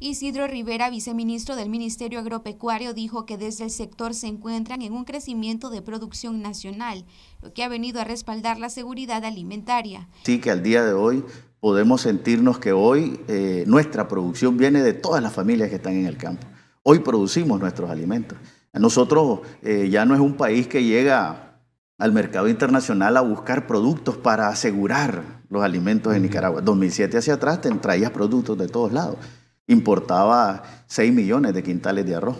Isidro Rivera, viceministro del Ministerio Agropecuario, dijo que desde el sector se encuentran en un crecimiento de producción nacional, lo que ha venido a respaldar la seguridad alimentaria. Sí, que al día de hoy podemos sentirnos que hoy eh, nuestra producción viene de todas las familias que están en el campo. Hoy producimos nuestros alimentos. Nosotros eh, ya no es un país que llega al mercado internacional a buscar productos para asegurar los alimentos en Nicaragua. 2007 hacia atrás traías productos de todos lados importaba 6 millones de quintales de arroz.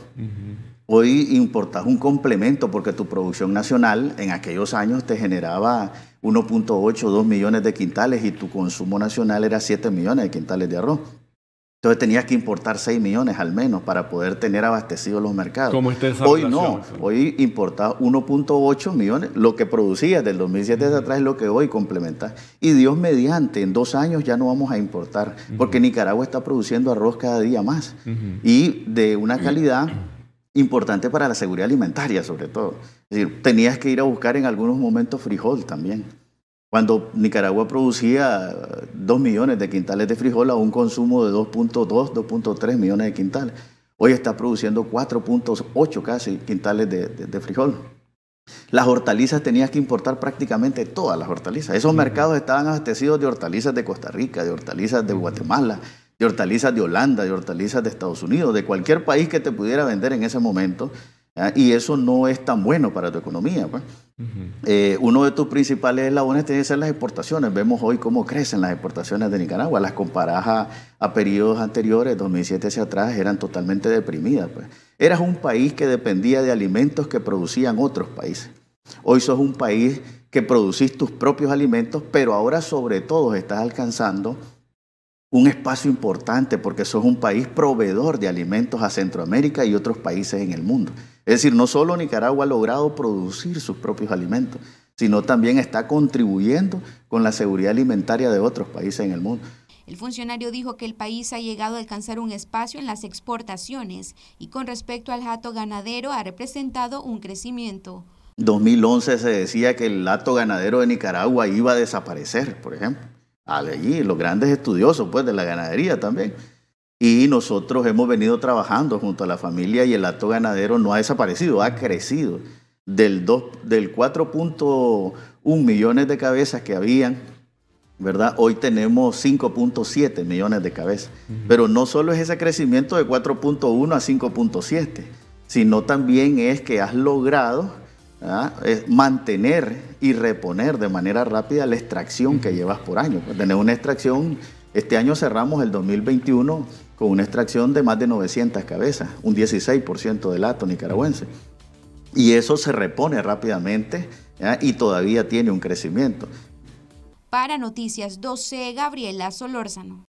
Hoy importas un complemento porque tu producción nacional en aquellos años te generaba 1.8, o 2 millones de quintales y tu consumo nacional era 7 millones de quintales de arroz. Entonces tenías que importar 6 millones al menos para poder tener abastecidos los mercados. hoy no, hoy importaba 1.8 millones, lo que producías del 2007 hasta atrás es lo que hoy complementa. Y Dios mediante, en dos años ya no vamos a importar, porque Nicaragua está produciendo arroz cada día más y de una calidad importante para la seguridad alimentaria sobre todo. Es decir, tenías que ir a buscar en algunos momentos frijol también cuando Nicaragua producía 2 millones de quintales de frijol a un consumo de 2.2, 2.3 millones de quintales. Hoy está produciendo 4.8 casi quintales de, frijol. Las hortalizas tenías que importar prácticamente todas las hortalizas. Esos mercados estaban abastecidos de hortalizas de Costa Rica, de hortalizas de Guatemala, de hortalizas de Holanda, de hortalizas de Estados Unidos, de cualquier país que te pudiera vender en ese momento y eso no es tan bueno para tu economía. Pues. Eh, uno de tus principales eslabones tiene que ser las exportaciones. Vemos hoy cómo crecen las exportaciones de Nicaragua. Las comparás a, periodos anteriores, 2007 hacia atrás, eran totalmente deprimidas. Pues. Eras un país que dependía de alimentos que producían otros países. Hoy sos un país que producís tus propios alimentos, pero ahora sobre todo estás alcanzando un espacio importante porque sos un país proveedor de alimentos a Centroamérica y otros países en el mundo. Es decir, no solo Nicaragua ha logrado producir sus propios alimentos, sino también está contribuyendo con la seguridad alimentaria de otros países en el mundo. El funcionario dijo que el país ha llegado a alcanzar un espacio en las exportaciones y con respecto al hato ganadero ha representado un crecimiento. 2011 se decía que el hato ganadero de Nicaragua iba a desaparecer, por ejemplo. Allí los grandes estudiosos pues de la ganadería también. Y nosotros hemos venido trabajando junto a la familia y el acto ganadero no ha desaparecido, ha crecido. Del, del 4.1 millones de cabezas que habían, ¿verdad? Hoy tenemos 5.7 millones de cabezas. Pero no solo es ese crecimiento de 4.1 a 5.7, sino también es que has logrado mantener y reponer de manera rápida la extracción que llevas por año. Tener una extracción, este año cerramos el 2021 con una extracción de más de 900 cabezas, un 16% del hato nicaragüense. Y eso se repone rápidamente y todavía tiene un crecimiento. Para Noticias 12, Gabriela Solórzano.